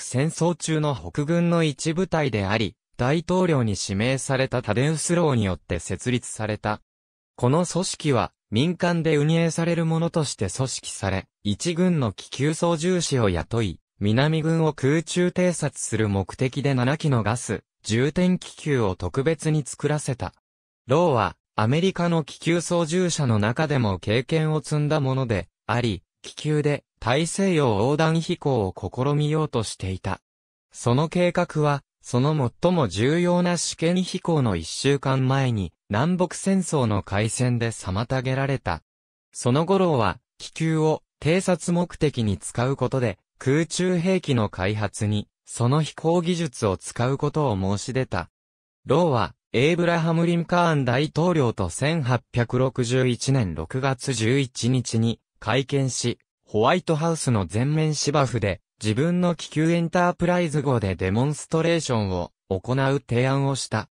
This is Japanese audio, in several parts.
戦争中の北軍の一部隊であり、大統領に指名されたタデウスローによって設立された。この組織は民間で運営されるものとして組織され、一軍の気球操縦士を雇い、南軍を空中偵察する目的で7機のガス、重点気球を特別に作らせた。ローはアメリカの気球操縦者の中でも経験を積んだものであり、気球で大西洋横断飛行を試みようとしていた。その計画は、その最も重要な試験飛行の一週間前に、南北戦争の開戦で妨げられた。その頃は、気球を偵察目的に使うことで、空中兵器の開発に、その飛行技術を使うことを申し出た。ローは、エイブラハム・リンカーン大統領と1861年6月11日に会見し、ホワイトハウスの全面芝生で、自分の気球エンタープライズ号でデモンストレーションを行う提案をした。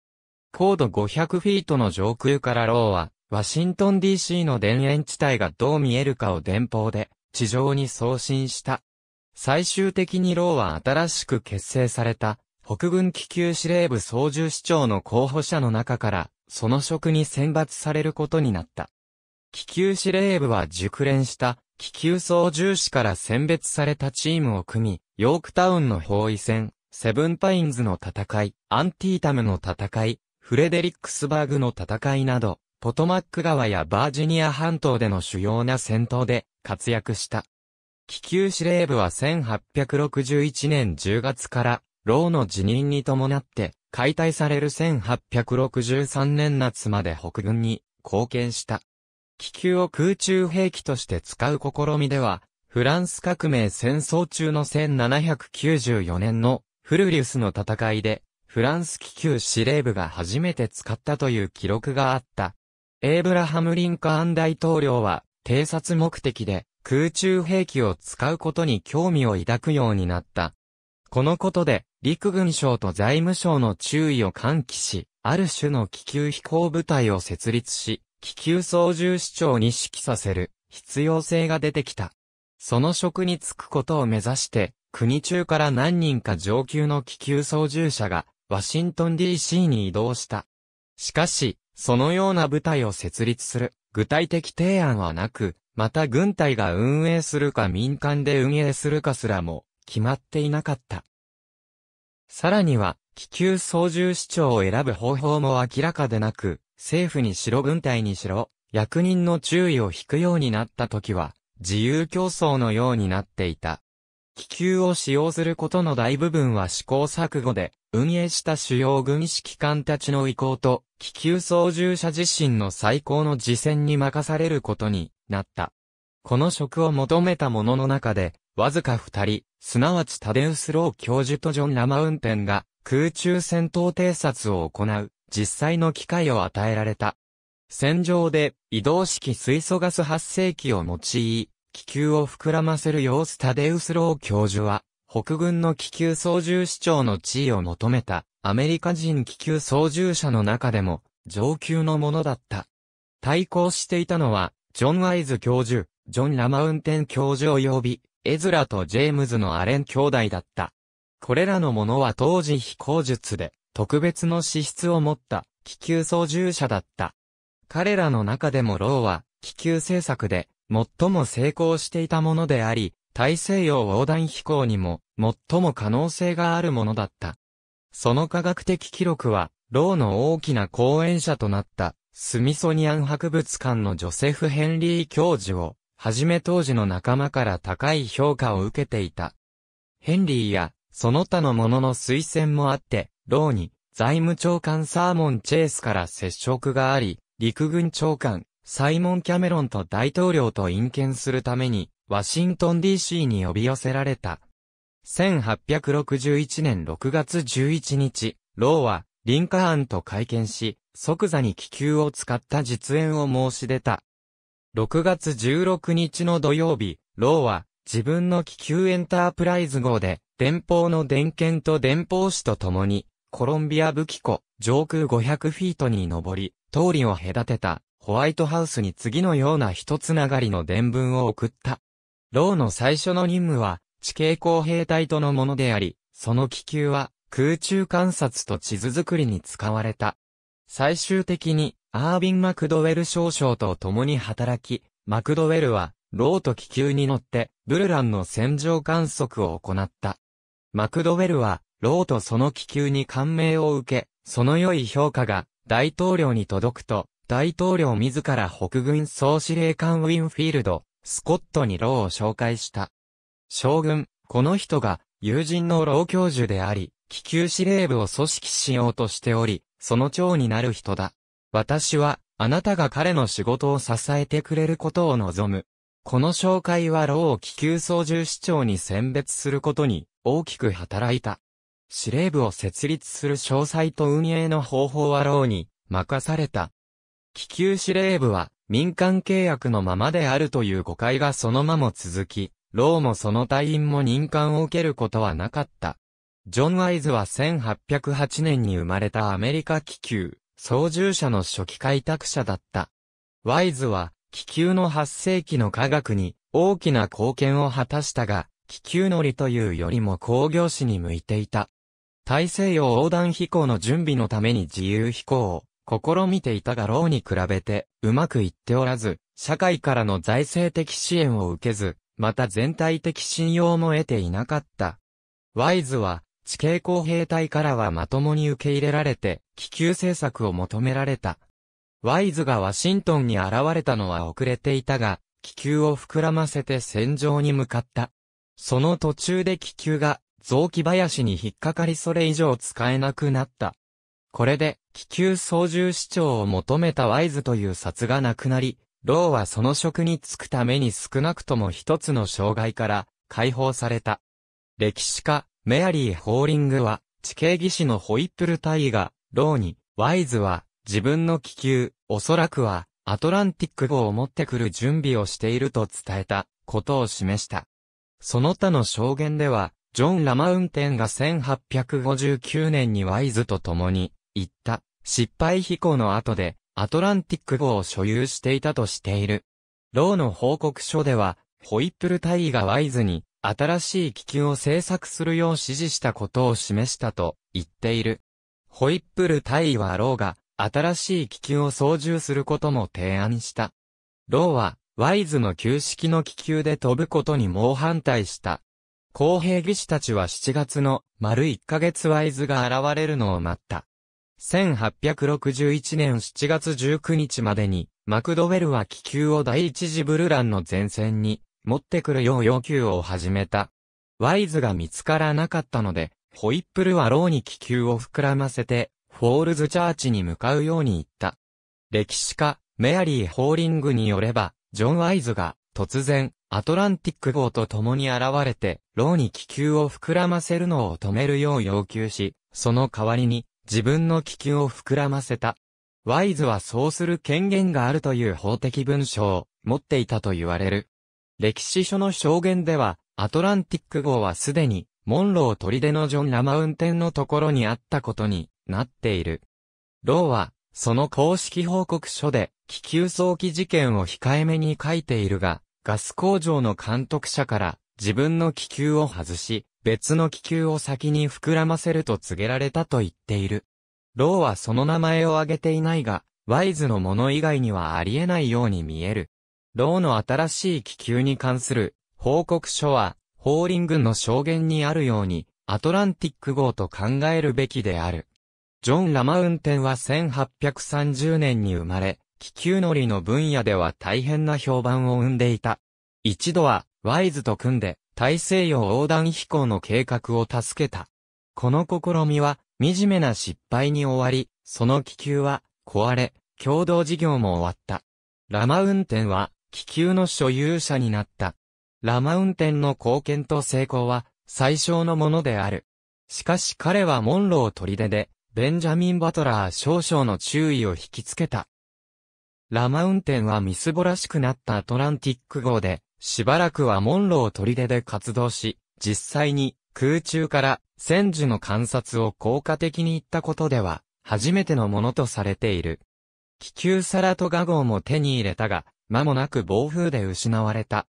高度500フィートの上空からローは、ワシントン DC の田園地帯がどう見えるかを電報で、地上に送信した。最終的にローは新しく結成された、北軍気球司令部操縦士長の候補者の中から、その職に選抜されることになった。気球司令部は熟練した気球操縦士から選別されたチームを組み、ヨークタウンの包囲戦、セブンパインズの戦い、アンティータムの戦い、フレデリックスバーグの戦いなど、ポトマック川やバージニア半島での主要な戦闘で活躍した。気球司令部は1861年10月から、ローの辞任に伴って、解体される1863年夏まで北軍に貢献した。気球を空中兵器として使う試みでは、フランス革命戦争中の1794年のフルリウスの戦いで、フランス気球司令部が初めて使ったという記録があった。エイブラハム・リンカーン大統領は、偵察目的で空中兵器を使うことに興味を抱くようになった。このことで、陸軍省と財務省の注意を喚起し、ある種の気球飛行部隊を設立し、気球操縦士長に指揮させる必要性が出てきた。その職に就くことを目指して、国中から何人か上級の気球操縦者が、ワシントン DC に移動した。しかし、そのような部隊を設立する具体的提案はなく、また軍隊が運営するか民間で運営するかすらも決まっていなかった。さらには、気球操縦士長を選ぶ方法も明らかでなく、政府にしろ軍隊にしろ、役人の注意を引くようになった時は、自由競争のようになっていた。気球を使用することの大部分は試行錯誤で、運営した主要軍指揮官たちの意向と、気球操縦者自身の最高の次戦に任されることになった。この職を求めた者の中で、わずか二人、すなわちタデウス・ロー教授とジョン・ラマウンテンが、空中戦闘偵察を行う、実際の機会を与えられた。戦場で移動式水素ガス発生機を用い、気球を膨らませる様子タデウスロー教授は、北軍の気球操縦士長の地位を求めたアメリカ人気球操縦者の中でも上級のものだった。対抗していたのは、ジョン・アイズ教授、ジョン・ラマウンテン教授及び、エズラとジェームズのアレン兄弟だった。これらのものは当時飛行術で、特別の資質を持った気球操縦者だった。彼らの中でもローは気球製作で最も成功していたものであり、大西洋横断飛行にも最も可能性があるものだった。その科学的記録は、ローの大きな講演者となったスミソニアン博物館のジョセフ・ヘンリー教授を、はじめ当時の仲間から高い評価を受けていた。ヘンリーや、その他の者の推薦もあって、ローに、財務長官サーモン・チェイスから接触があり、陸軍長官、サイモン・キャメロンと大統領と引見するために、ワシントン DC に呼び寄せられた。1861年6月11日、ローは、リンカーンと会見し、即座に気球を使った実演を申し出た。6月16日の土曜日、ローは、自分の気球エンタープライズ号で、電報の電検と電報紙とともに、コロンビア武器庫、上空500フィートに上り、通りを隔てた、ホワイトハウスに次のような一つながりの伝文を送った。ローの最初の任務は、地形工兵隊とのものであり、その気球は、空中観察と地図作りに使われた。最終的に、アービン・マクドウェル少将と共に働き、マクドウェルは、ローと気球に乗って、ブルランの戦場観測を行った。マクドウェルは、ローとその気球に感銘を受け、その良い評価が大統領に届くと、大統領自ら北軍総司令官ウィンフィールド、スコットにローを紹介した。将軍、この人が友人のロー教授であり、気球司令部を組織しようとしており、その長になる人だ。私は、あなたが彼の仕事を支えてくれることを望む。この紹介はローを気球操縦士長に選別することに大きく働いた。司令部を設立する詳細と運営の方法はローに任された。気球司令部は民間契約のままであるという誤解がそのまま続き、ローもその隊員も任官を受けることはなかった。ジョン・ワイズは1808年に生まれたアメリカ気球、操縦者の初期開拓者だった。ワイズは気球の発生紀の科学に大きな貢献を果たしたが、気球乗りというよりも工業士に向いていた。大西洋横断飛行の準備のために自由飛行を試みていたがろうに比べてうまくいっておらず、社会からの財政的支援を受けず、また全体的信用も得ていなかった。ワイズは、地形公平隊からはまともに受け入れられて、気球政策を求められた。ワイズがワシントンに現れたのは遅れていたが、気球を膨らませて戦場に向かった。その途中で気球が雑木林に引っかかりそれ以上使えなくなった。これで、気球操縦士長を求めたワイズという札がなくなり、ローはその職に就くために少なくとも一つの障害から解放された。歴史家、メアリー・ホーリングは、地形技師のホイップル大尉が、ローに、ワイズは、自分の気球、おそらくは、アトランティック号を持ってくる準備をしていると伝えた、ことを示した。その他の証言では、ジョン・ラマウンテンが1859年にワイズと共に、行った、失敗飛行の後で、アトランティック号を所有していたとしている。ローの報告書では、ホイップル大尉がワイズに、新しい気球を製作するよう指示したことを示したと言っている。ホイップル大尉はローが、新しい気球を操縦することも提案した。ローは、ワイズの旧式の気球で飛ぶことに猛反対した。公平義士たちは7月の丸1ヶ月ワイズが現れるのを待った。1861年7月19日までに、マクドウェルは気球を第一次ブルランの前線に持ってくるよう要求を始めた。ワイズが見つからなかったので、ホイップルはローに気球を膨らませて、フォールズチャーチに向かうように言った。歴史家、メアリー・ホーリングによれば、ジョン・ワイズが、突然、アトランティック号と共に現れて、牢に気球を膨らませるのを止めるよう要求し、その代わりに自分の気球を膨らませた。ワイズはそうする権限があるという法的文書を持っていたと言われる。歴史書の証言では、アトランティック号はすでに、モンロー砦のジョン・ラマウンテンのところにあったことになっている。ローは、その公式報告書で、気球早期事件を控えめに書いているが、ガス工場の監督者から、自分の気球を外し、別の気球を先に膨らませると告げられたと言っている。ローはその名前を挙げていないが、ワイズのもの以外にはありえないように見える。ローの新しい気球に関する報告書は、ホーリングの証言にあるように、アトランティック号と考えるべきである。ジョン・ラマウンテンは1830年に生まれ、気球乗りの分野では大変な評判を生んでいた。一度は、ワイズと組んで大西洋横断飛行の計画を助けた。この試みは惨めな失敗に終わり、その気球は壊れ、共同事業も終わった。ラマウンテンは気球の所有者になった。ラマウンテンの貢献と成功は最小のものである。しかし彼はモンロー砦で、ベンジャミン・バトラー少々の注意を引きつけた。ラマウンテンはみすぼらしくなったアトランティック号で、しばらくはモンロー出で活動し、実際に空中から戦時の観察を効果的に行ったことでは、初めてのものとされている。気球サラトガ号も手に入れたが、間もなく暴風で失われた。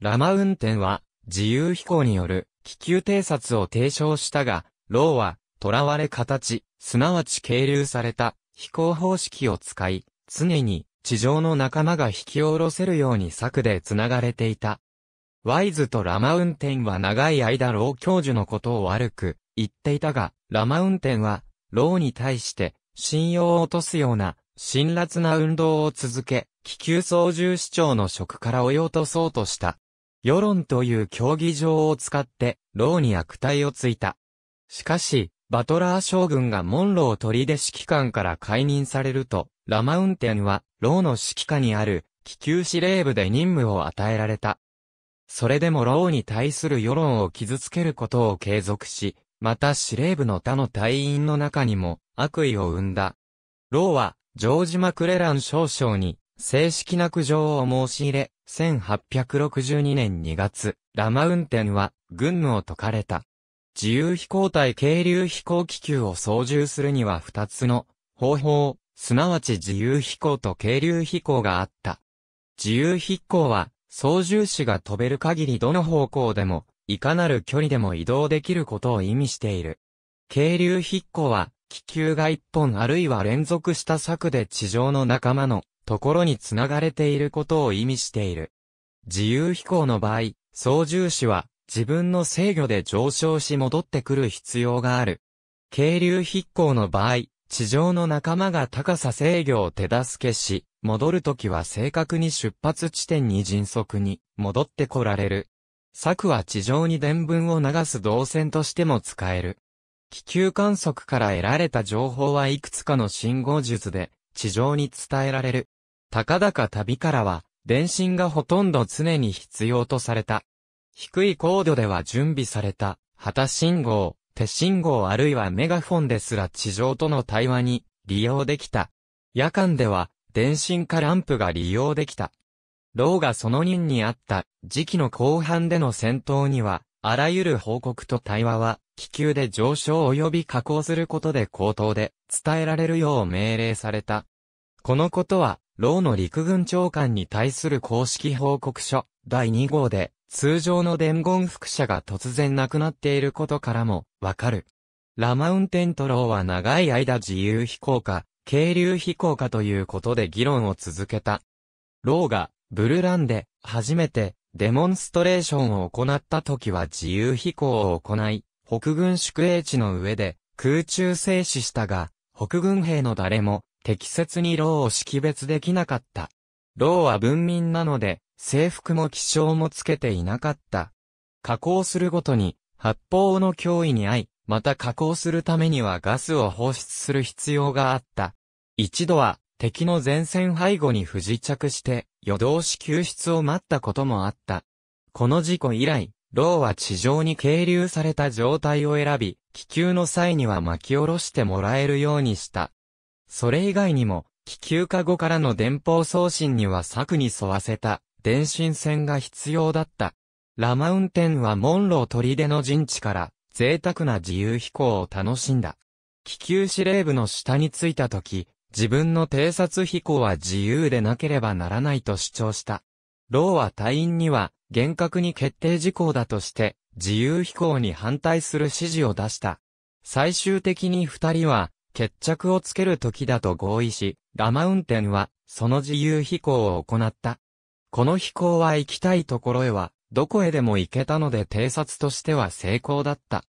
ラマ運転は、自由飛行による気球偵察を提唱したが、ローは、囚われ形、すなわち係留された飛行方式を使い、常に地上の仲間が引き下ろせるように柵で繋がれていた。ワイズとラマウンテンは長い間ロー教授のことを悪く言っていたが、ラマウンテンは、ローに対して信用を落とすような辛辣な運動を続け、気球操縦士長の職から追い落とそうとした。世論という競技場を使って、ローに悪態をついた。しかし、バトラー将軍がモンロー出指揮官から解任されると、ラマウンテンは、ローの指揮下にある、気球司令部で任務を与えられた。それでもローに対する世論を傷つけることを継続し、また司令部の他の隊員の中にも悪意を生んだ。ローは、ジョージ・マクレラン少将に、正式な苦情を申し入れ、1862年2月、ラマウンテンは、軍務を解かれた。自由飛行隊軽流飛行気球を操縦するには2つの方法、すなわち自由飛行と軽流飛行があった。自由飛行は、操縦士が飛べる限りどの方向でも、いかなる距離でも移動できることを意味している。軽流飛行は、気球が一本あるいは連続した策で地上の仲間のところに繋がれていることを意味している。自由飛行の場合、操縦士は自分の制御で上昇し戻ってくる必要がある。軽流飛行の場合、地上の仲間が高さ制御を手助けし、戻るときは正確に出発地点に迅速に戻ってこられる。策は地上に伝聞を流す動線としても使える。気球観測から得られた情報はいくつかの信号術で地上に伝えられる。高々旅からは電信がほとんど常に必要とされた。低い高度では準備された旗信号、手信号あるいはメガフォンですら地上との対話に利用できた。夜間では電信化ランプが利用できた。ローがその任にあった時期の後半での戦闘には、あらゆる報告と対話は、気球で上昇及び加工することで口頭で伝えられるよう命令された。このことは、ローの陸軍長官に対する公式報告書第2号で通常の伝言副者が突然なくなっていることからもわかる。ラマウンテントローは長い間自由飛行か、軽流飛行かということで議論を続けた。ローが、ブルランで、初めて、デモンストレーションを行った時は自由飛行を行い、北軍宿営地の上で、空中静止したが、北軍兵の誰も、適切にローを識別できなかった。ローは文民なので、制服も気象もつけていなかった。加工するごとに、発砲の脅威に遭い、また加工するためにはガスを放出する必要があった。一度は、敵の前線背後に不時着して、夜通し救出を待ったこともあった。この事故以来、ローは地上に係留された状態を選び、気球の際には巻き下ろしてもらえるようにした。それ以外にも、気球化後からの電報送信には策に沿わせた電信線が必要だった。ラマウンテンはモンロー砦の陣地から贅沢な自由飛行を楽しんだ。気球司令部の下に着いた時、自分の偵察飛行は自由でなければならないと主張した。ローは隊員には厳格に決定事項だとして自由飛行に反対する指示を出した。最終的に二人は決着をつける時だと合意し、ラマウンテンはその自由飛行を行った。この飛行は行きたいところへは、どこへでも行けたので偵察としては成功だった。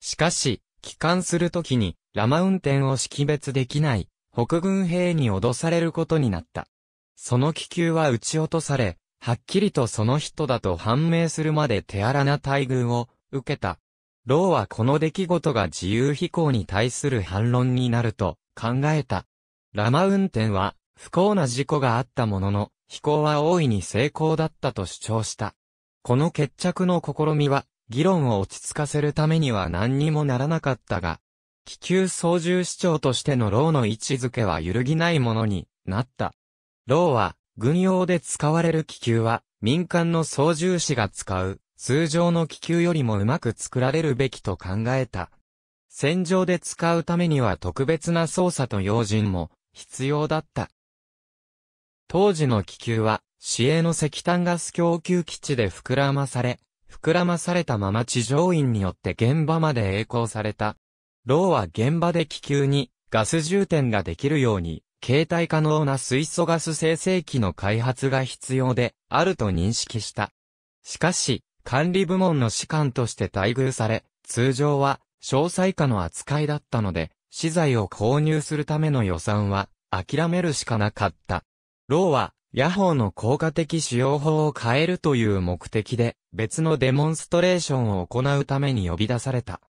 しかし、帰還するときに、ラマ運転を識別できない、北軍兵に脅されることになった。その気球は撃ち落とされ、はっきりとその人だと判明するまで手荒な待遇を受けた。ローはこの出来事が自由飛行に対する反論になると考えた。ラマ運転は不幸な事故があったものの、飛行は大いに成功だったと主張した。この決着の試みは、議論を落ち着かせるためには何にもならなかったが、気球操縦士長としてのローの位置づけは揺るぎないものになった。ローは、軍用で使われる気球は、民間の操縦士が使う、通常の気球よりもうまく作られるべきと考えた。戦場で使うためには特別な操作と用心も必要だった。当時の気球は、市営の石炭ガス供給基地で膨らまされ、膨らまされたまま地上員によって現場まで栄光された。ローは現場で気球にガス充填ができるように、携帯可能な水素ガス生成器の開発が必要であると認識した。しかし、管理部門の士官として待遇され、通常は詳細化の扱いだったので、資材を購入するための予算は諦めるしかなかった。ローは、野ーの効果的使用法を変えるという目的で、別のデモンストレーションを行うために呼び出された。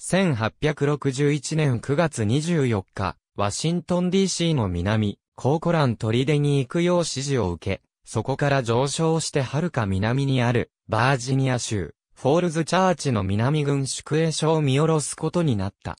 1861年9月24日、ワシントン DC の南、コーコラン砦に行くよう指示を受け、そこから上昇して遥か南にある、バージニア州、フォールズチャーチの南軍宿営所を見下ろすことになった。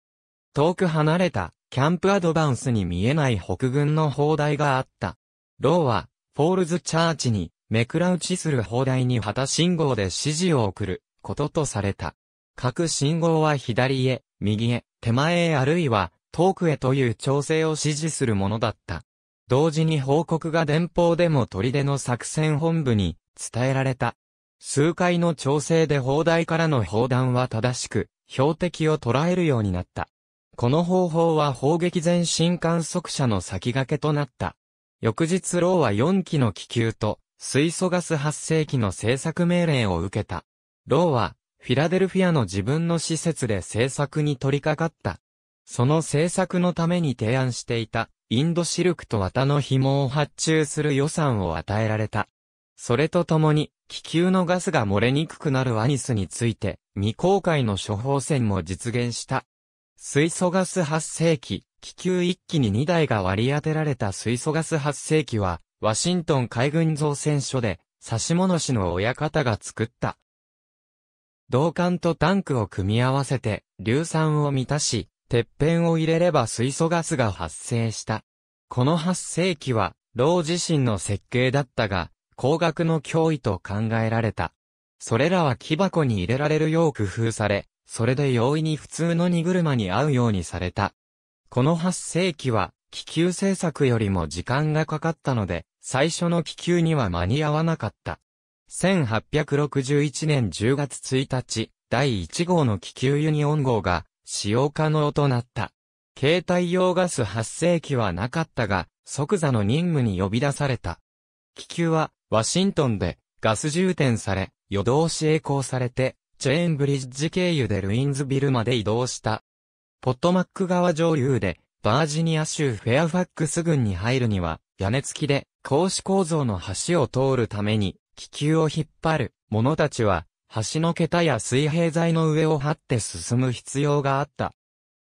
遠く離れた、キャンプアドバンスに見えない北軍の砲台があった。ローは、フォールズチャーチに、目くら打ちする砲台に旗信号で指示を送る、こととされた。各信号は左へ、右へ、手前へあるいは、遠くへという調整を指示するものだった。同時に報告が電報でも砦の作戦本部に伝えられた。数回の調整で砲台からの砲弾は正しく、標的を捉えるようになった。この方法は砲撃前進観測者の先駆けとなった。翌日ローは4機の気球と、水素ガス発生機の製作命令を受けた。ローは、フィラデルフィアの自分の施設で製作に取り掛かった。その製作のために提案していた、インドシルクと綿の紐を発注する予算を与えられた。それとともに、気球のガスが漏れにくくなるアニスについて、未公開の処方箋も実現した。水素ガス発生機。気球一機に2台が割り当てられた水素ガス発生機は、ワシントン海軍造船所で、差し物師の親方が作った。銅管とタンクを組み合わせて、硫酸を満たし、てっぺんを入れれば水素ガスが発生した。この発生器は、老自身の設計だったが、光学の脅威と考えられた。それらは木箱に入れられるよう工夫され、それで容易に普通の荷車に合うようにされた。この8世紀は、気球製作よりも時間がかかったので、最初の気球には間に合わなかった。1861年10月1日、第1号の気球ユニオン号が使用可能となった。携帯用ガス発生機はなかったが、即座の任務に呼び出された。気球は、ワシントンでガス充填され、夜通し栄光されて、チェーンブリッジ経由でルインズビルまで移動した。ポットマック川上流で、バージニア州フェアファックス郡に入るには、屋根付きで、格子構造の橋を通るために、気球を引っ張る者たちは、橋の桁や水平材の上を張って進む必要があった。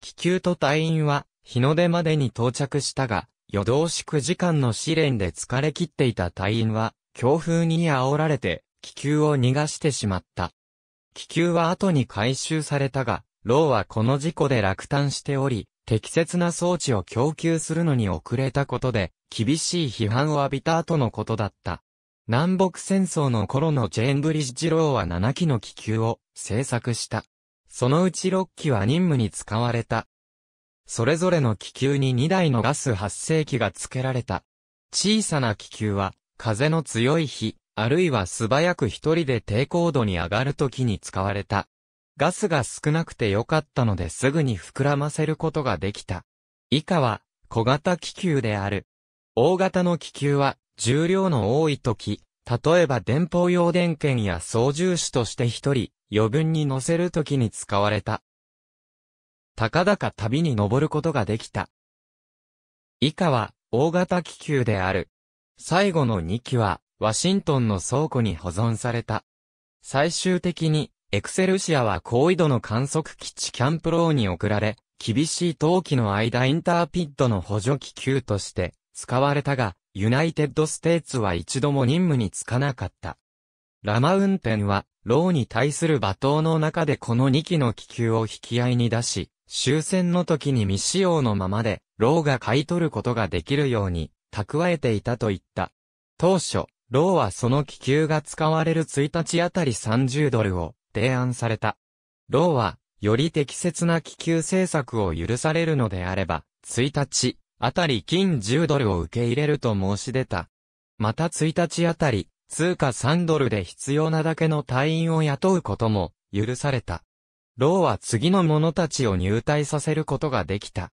気球と隊員は、日の出までに到着したが、夜通し9時間の試練で疲れ切っていた隊員は、強風に煽られて、気球を逃がしてしまった。気球は後に回収されたが、ローはこの事故で落胆しており、適切な装置を供給するのに遅れたことで、厳しい批判を浴びた後のことだった。南北戦争の頃のジェーンブリッジローは7機の気球を製作した。そのうち6機は任務に使われた。それぞれの気球に2台のガス発生機が付けられた。小さな気球は、風の強い日、あるいは素早く一人で低高度に上がる時に使われた。ガスが少なくてよかったのですぐに膨らませることができた。以下は、小型気球である。大型の気球は、重量の多い時、例えば電報用電源や操縦士として一人、余分に乗せる時に使われた。高々旅に登ることができた。以下は、大型気球である。最後の2機は、ワシントンの倉庫に保存された。最終的に、エクセルシアは高緯度の観測基地キャンプローに送られ、厳しい冬季の間インターピッドの補助気球として使われたが、ユナイテッドステーツは一度も任務に就かなかった。ラマウンテンは、ローに対する罵倒の中でこの2機の気球を引き合いに出し、終戦の時に未使用のままで、ローが買い取ることができるように、蓄えていたと言った。当初、ローはその気球が使われる1日あたり30ドルを、提案された。ローは、より適切な気球政策を許されるのであれば、1日、あたり金10ドルを受け入れると申し出た。また1日あたり、通貨3ドルで必要なだけの隊員を雇うことも、許された。ローは次の者たちを入隊させることができた。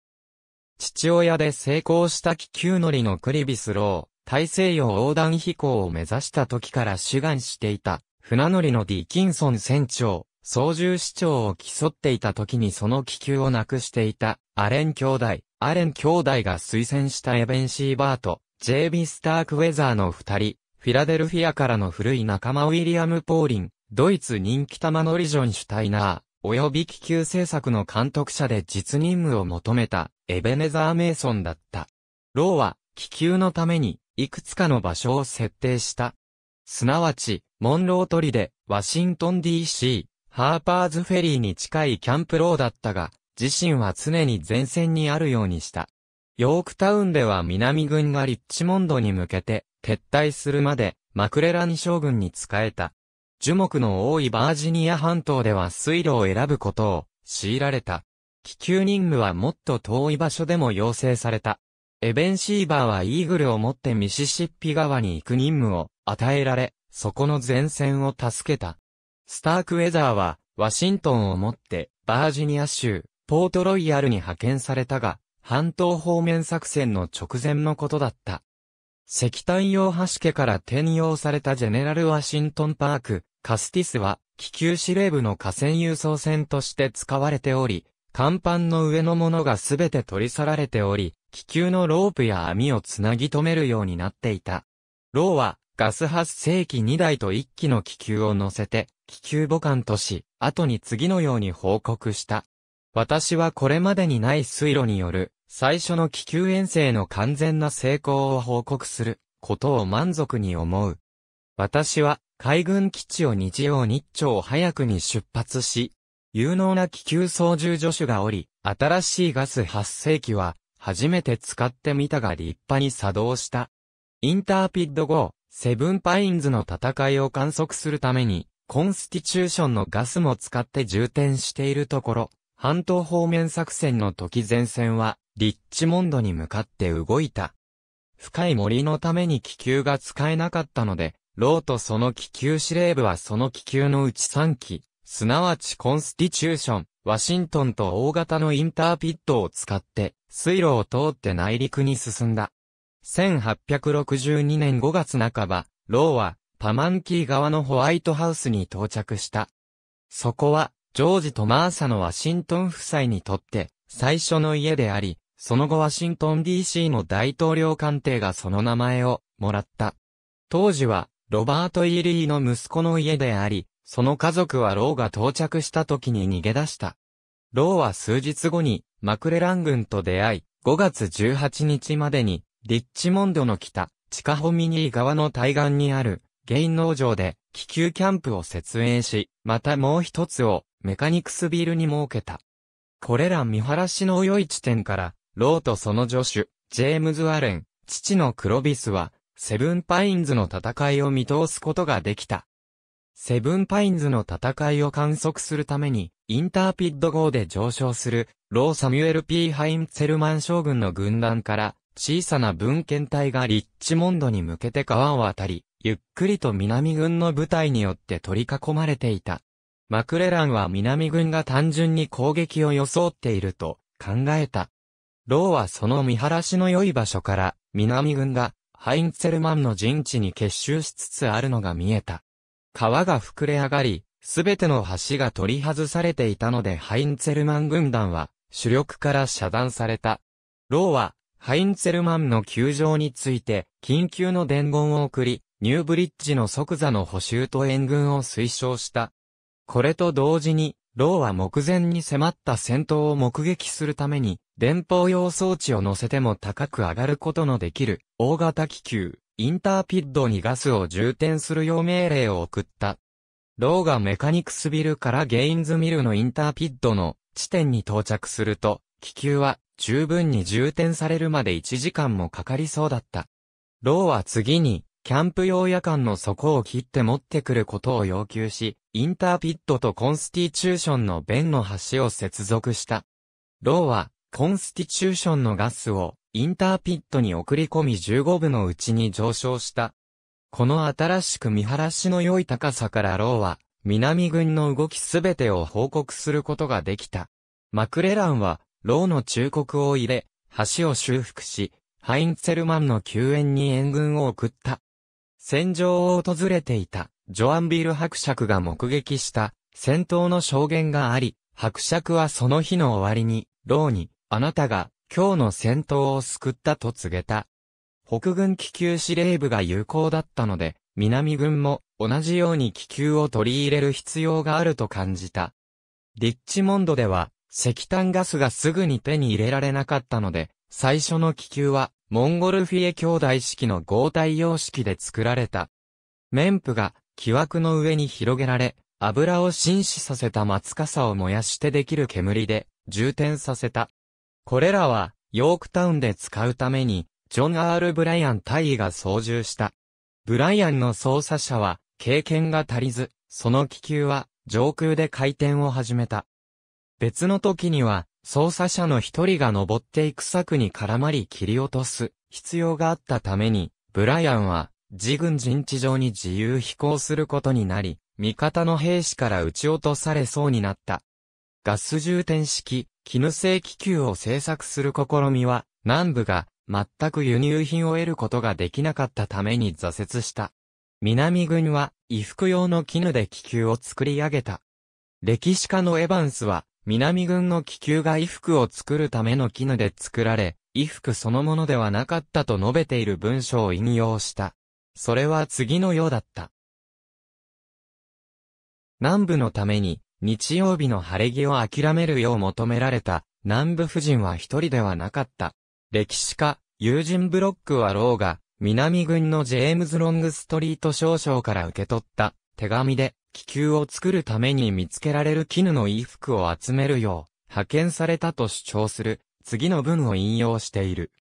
父親で成功した気球乗りのクリビスロー、大西洋横断飛行を目指した時から主眼していた。船乗りのディキンソン船長、操縦士長を競っていた時にその気球をなくしていた、アレン兄弟、アレン兄弟が推薦したエベン・シーバーと、ジェイビ・スターク・ウェザーの二人、フィラデルフィアからの古い仲間ウィリアム・ポーリン、ドイツ人気玉乗りジョン・シュタイナー、及び気球制作の監督者で実任務を求めた、エベネザー・メイソンだった。ローは、気球のために、いくつかの場所を設定した。すなわち、モンロートリで、ワシントン DC、ハーパーズフェリーに近いキャンプローだったが、自身は常に前線にあるようにした。ヨークタウンでは南軍がリッチモンドに向けて撤退するまでマクレラニ将軍に仕えた。樹木の多いバージニア半島では水路を選ぶことを強いられた。気球任務はもっと遠い場所でも要請された。エベンシーバーはイーグルを持ってミシシッピ川に行く任務を与えられ、そこの前線を助けた。スタークウェザーは、ワシントンをもって、バージニア州、ポートロイヤルに派遣されたが、半島方面作戦の直前のことだった。石炭用橋家から転用されたジェネラルワシントンパーク、カスティスは、気球司令部の河川輸送船として使われており、甲板の上のものがすべて取り去られており、気球のロープや網をつなぎ止めるようになっていた。ローは、ガス発生機2台と1機の気球を乗せて、気球母艦とし、後に次のように報告した。私はこれまでにない水路による、最初の気球遠征の完全な成功を報告する、ことを満足に思う。私は、海軍基地を日曜日朝早くに出発し、有能な気球操縦助手がおり、新しいガス発生機は、初めて使ってみたが立派に作動した。インターピッド号、セブンパインズの戦いを観測するために、コンスティチューションのガスも使って充填しているところ、半島方面作戦の時前線は、リッチモンドに向かって動いた。深い森のために気球が使えなかったので、ローとその気球司令部はその気球のうち3機、すなわちコンスティチューション、ワシントンと大型のインターピットを使って、水路を通って内陸に進んだ。1862年5月半ば、ローは、パマンキー側のホワイトハウスに到着した。そこは、ジョージとマーサのワシントン夫妻にとって、最初の家であり、その後ワシントン DC の大統領官邸がその名前を、もらった。当時は、ロバート・イリーの息子の家であり、その家族はローが到着した時に逃げ出した。ローは数日後に、マクレラン軍と出会い、5月18日までに、リッチモンドの北、チカホミニー側の対岸にある、ゲイン農場で、気球キャンプを設営し、またもう一つを、メカニクスビルに設けた。これら見晴らしの良い地点から、ローとその助手、ジェームズ・アレン、父のクロビスは、セブンパインズの戦いを見通すことができた。セブンパインズの戦いを観測するために、インターピッド号で上昇する、ロー・サミュエル・ピー・ハインツェルマン将軍の軍団から、小さな文献隊がリッチモンドに向けて川を渡り、ゆっくりと南軍の部隊によって取り囲まれていた。マクレランは南軍が単純に攻撃を装っていると考えた。ローはその見晴らしの良い場所から南軍がハインツェルマンの陣地に結集しつつあるのが見えた。川が膨れ上がり、すべての橋が取り外されていたのでハインツェルマン軍団は主力から遮断された。ローはハインツェルマンの球場について、緊急の伝言を送り、ニューブリッジの即座の補修と援軍を推奨した。これと同時に、ローは目前に迫った戦闘を目撃するために、電報用装置を乗せても高く上がることのできる、大型気球、インターピッドにガスを充填するよう命令を送った。ローがメカニクスビルからゲインズミルのインターピッドの地点に到着すると、気球は十分に充填されるまで1時間もかかりそうだった。ローは次に、キャンプ用夜間の底を切って持ってくることを要求し、インターピットとコンスティチューションの弁の橋を接続した。ローは、コンスティチューションのガスを、インターピットに送り込み15部のうちに上昇した。この新しく見晴らしの良い高さからローは、南軍の動きすべてを報告することができた。マクレランは、牢の忠告を入れ、橋を修復し、ハインツェルマンの救援に援軍を送った。戦場を訪れていた、ジョアンビール伯爵が目撃した、戦闘の証言があり、伯爵はその日の終わりに、牢に、あなたが、今日の戦闘を救ったと告げた。北軍気球司令部が有効だったので、南軍も同じように気球を取り入れる必要があると感じた。リッチモンドでは、石炭ガスがすぐに手に入れられなかったので、最初の気球は、モンゴルフィエ兄弟式の合体様式で作られた。綿布が、木枠の上に広げられ、油を浸死させた松笠を燃やしてできる煙で、充填させた。これらは、ヨークタウンで使うために、ジョン・アール・ブライアン大尉が操縦した。ブライアンの操作者は、経験が足りず、その気球は、上空で回転を始めた。別の時には、捜査者の一人が登っていく策に絡まり切り落とす必要があったために、ブライアンは、自軍陣地上に自由飛行することになり、味方の兵士から撃ち落とされそうになった。ガス充填式、絹製気球を製作する試みは、南部が全く輸入品を得ることができなかったために挫折した。南軍は衣服用の絹で気球を作り上げた。歴史家のエヴァンスは、南軍の気球が衣服を作るための絹で作られ、衣服そのものではなかったと述べている文章を引用した。それは次のようだった。南部のために、日曜日の晴れ着を諦めるよう求められた、南部夫人は一人ではなかった。歴史家、友人ブロックはローが、南軍のジェームズ・ロングストリート少将から受け取った、手紙で気球を作るために見つけられる絹の衣服を集めるよう派遣されたと主張する次の文を引用している。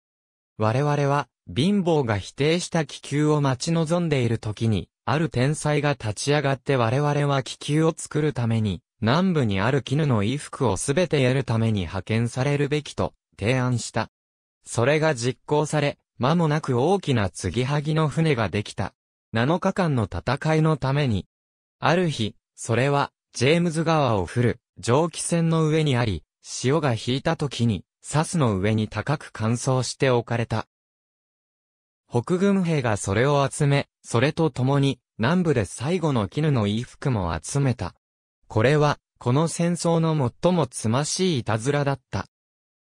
我々は貧乏が否定した気球を待ち望んでいる時にある天才が立ち上がって我々は気球を作るために南部にある絹の衣服をすべて得るために派遣されるべきと提案した。それが実行され、間もなく大きな継ぎはぎの船ができた。7日間の戦いのために、ある日、それは、ジェームズ川を降る、蒸気船の上にあり、潮が引いた時に、サスの上に高く乾燥して置かれた。北軍兵がそれを集め、それと共に、南部で最後の絹の衣服も集めた。これは、この戦争の最もつましいいたずらだった。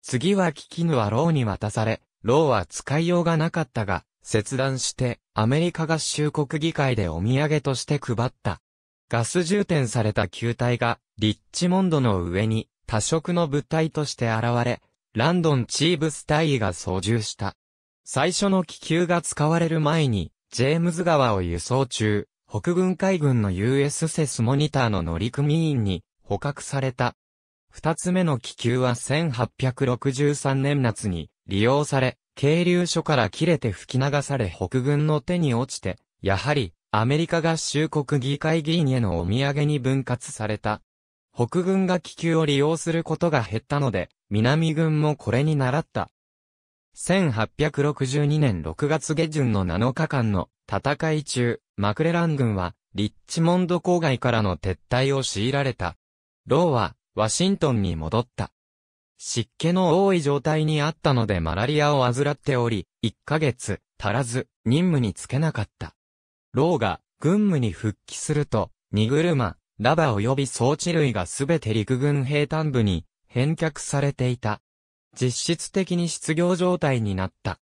次は木絹はローに渡され、ローは使いようがなかったが、切断して、アメリカ合衆国議会でお土産として配った。ガス充填された球体が、リッチモンドの上に、多色の物体として現れ、ランドン・チーブス大尉が操縦した。最初の気球が使われる前に、ジェームズ川を輸送中、北軍海軍の US セスモニターの乗組員に捕獲された。二つ目の気球は1863年夏に利用され、渓流所から切れて吹き流され北軍の手に落ちて、やはりアメリカ合衆国議会議員へのお土産に分割された。北軍が気球を利用することが減ったので、南軍もこれに倣った。1862年6月下旬の7日間の戦い中、マクレラン軍は、リッチモンド郊外からの撤退を強いられた。ローは、ワシントンに戻った。湿気の多い状態にあったのでマラリアを患っており、1ヶ月足らず任務につけなかった。ローが軍務に復帰すると、荷車、ラバ及び装置類がすべて陸軍兵隊部に返却されていた。実質的に失業状態になった。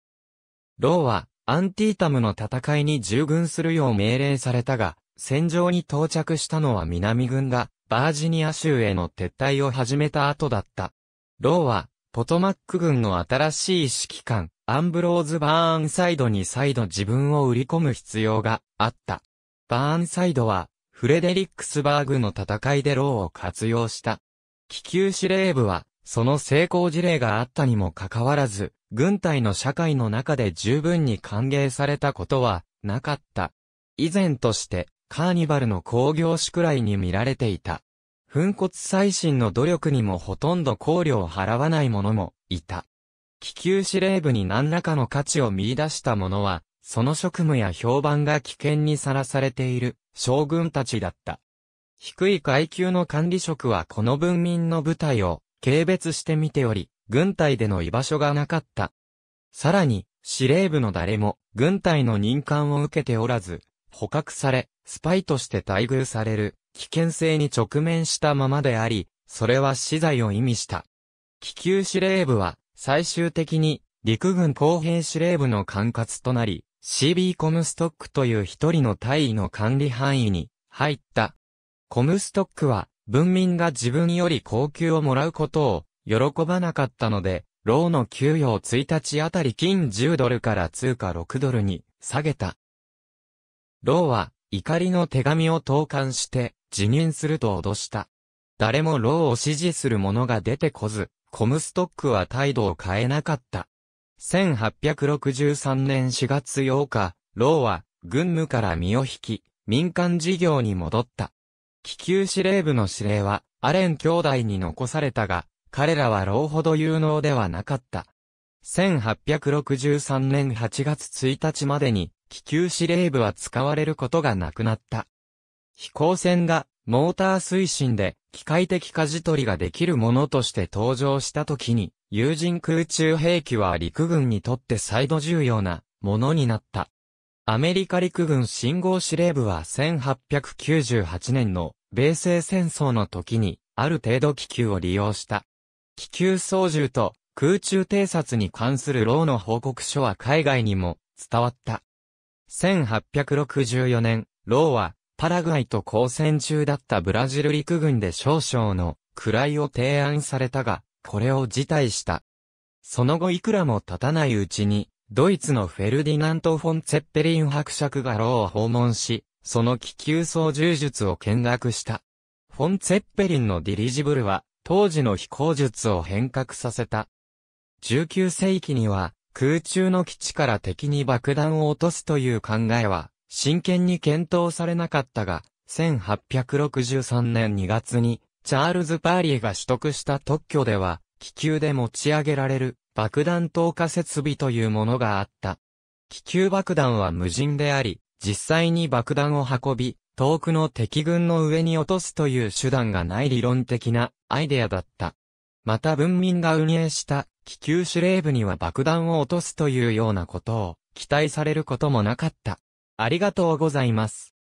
ローは、アンティータムの戦いに従軍するよう命令されたが、戦場に到着したのは南軍が、バージニア州への撤退を始めた後だった。ローは、ポトマック軍の新しい指揮官、アンブローズ・バーンサイドに再度自分を売り込む必要があった。バーンサイドは、フレデリックスバーグの戦いでローを活用した。気球司令部は、その成功事例があったにもかかわらず、軍隊の社会の中で十分に歓迎されたことは、なかった。以前として、カーニバルの興行師くらいに見られていた。粉骨最新の努力にもほとんど考慮を払わない者もいた。気球司令部に何らかの価値を見出した者は、その職務や評判が危険にさらされている将軍たちだった。低い階級の管理職はこの文民の部隊を軽蔑してみており、軍隊での居場所がなかった。さらに、司令部の誰も軍隊の任官を受けておらず、捕獲され、スパイとして待遇される危険性に直面したままであり、それは死罪を意味した。気球司令部は最終的に陸軍工兵司令部の管轄となり、CB コムストックという一人の隊位の管理範囲に入った。コムストックは文民が自分より高級をもらうことを喜ばなかったので、老の給与を1日あたり金10ドルから通貨6ドルに下げた。老は怒りの手紙を投函して辞任すると脅した。誰も老を支持する者が出てこず、コムストックは態度を変えなかった。1863年4月8日、ローは軍務から身を引き、民間事業に戻った。気球司令部の指令は、アレン兄弟に残されたが、彼らはローほど有能ではなかった。1863年8月1日までに、気球司令部は使われることがなくなった。飛行船が、モーター推進で、機械的舵取りができるものとして登場した時に、有人空中兵器は陸軍にとって再度重要なものになった。アメリカ陸軍信号司令部は1898年の米西戦争の時に、ある程度気球を利用した。気球操縦と空中偵察に関する牢の報告書は海外にも伝わった。1864年、牢はパラグアイと交戦中だったブラジル陸軍で少々の位を提案されたが、これを辞退した。その後いくらも経たないうちに、ドイツのフェルディナント・フォン・ツェッペリン伯爵がローを訪問し、その気球操縦術を見学した。フォン・ツェッペリンのディリジブルは、当時の飛行術を変革させた。19世紀には、空中の基地から敵に爆弾を落とすという考えは、真剣に検討されなかったが、1863年2月に、チャールズ・パーリーが取得した特許では、気球で持ち上げられる爆弾投下設備というものがあった。気球爆弾は無人であり、実際に爆弾を運び、遠くの敵軍の上に落とすという手段がない理論的なアイデアだった。また文民が運営した気球司令部には爆弾を落とすというようなことを期待されることもなかった。ありがとうございます。